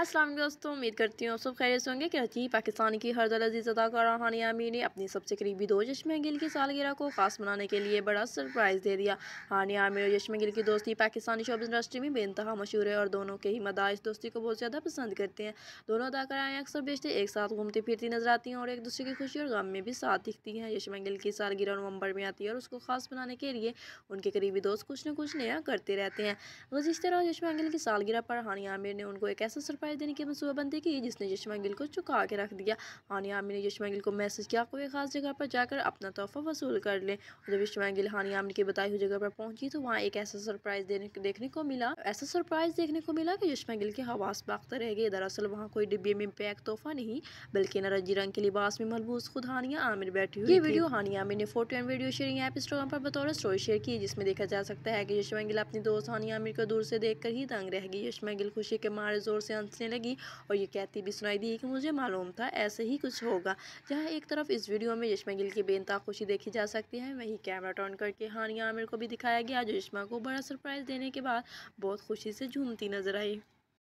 असलम दोस्तों उम्मीद करती हूँ सब खैरियत होंगे कराची पाकिस्तान की हरदल अजीज़ अदाकारा हानी आमी ने अपनी सबसे करीबी दो यशम गिल की सालगिरह को खास बनाने के लिए बड़ा सरप्राइज़ दे दिया हानी आमिर और यशम गिल की दोस्ती पाकिस्तानी शोब इंडस्ट्री में बेनतहा मशहूर है और दोनों के ही मदा इस दोस्ती को बहुत ज़्यादा पसंद करते हैं दोनों अदाकाराएँ अक्सर बेचते एक साथ घूमती फिरती नजर आती हैं और एक दूसरे की खुशी और गम में भी साथ दिखती हैं यशम गिल की सालगिरह नवंबर में आती है और उसको खास बनाने के लिए उनके करीबी दोस्त कुछ न कुछ नया करते रहते हैं गुजशत रोज़ यशम गिल की सालगिरह पर हानी आमिर ने उनको एक ऐसा सरप्राइज रुपए देने की मनसूबाबंदी की जिसने यशमा गिल को चुका के रख दिया हानिया हाँ, आमिर ने यशमा गिल को मैसेज किया कोई ख़ास जगह पर जाकर अपना तोहफा वसूल कर लें और जब यशमा गिल हानिया हाँ, आमिर की बताई हुई जगह पर पहुंची तो वहाँ एक ऐसा सरप्राइज़ देखने को मिला ऐसा सरप्राइज़ देखने को मिला कि यशमा गिल के हवास बागते रह गए दरअसल वहाँ कोई डिब्बे में पैक तोहफा नहीं बल्कि नरजी रंग के लिबास में मलबूस खुद हानिया आमिर बैठी हुई ये वीडियो हानिया हाँ, आमिर ने photo and video sharing app Instagram पर बतौर स्टोरी शेयर की जिसमें देखा जा सकता है कि यशमा गिल अपनी दोस्त हानिया आमिर को दूर से देखकर ही तंग रह गई यशमा गिल खुशी के मारे जोर से हंस हंसने लगी और ये कहती भी सुनाई दी कि मुझे मालूम था ऐसे ही कुछ होगा जहाँ एक तरफ इस वीडियो में यशमा गिल की बेनता खुशी देखी जा सकती है वहीं कैमरा टर्न करके हानिया आमिर को भी दिखाया गया जो यशमा को बड़ा सरप्राइज़ देने के बाद बहुत खुशी से झूमती नजर आई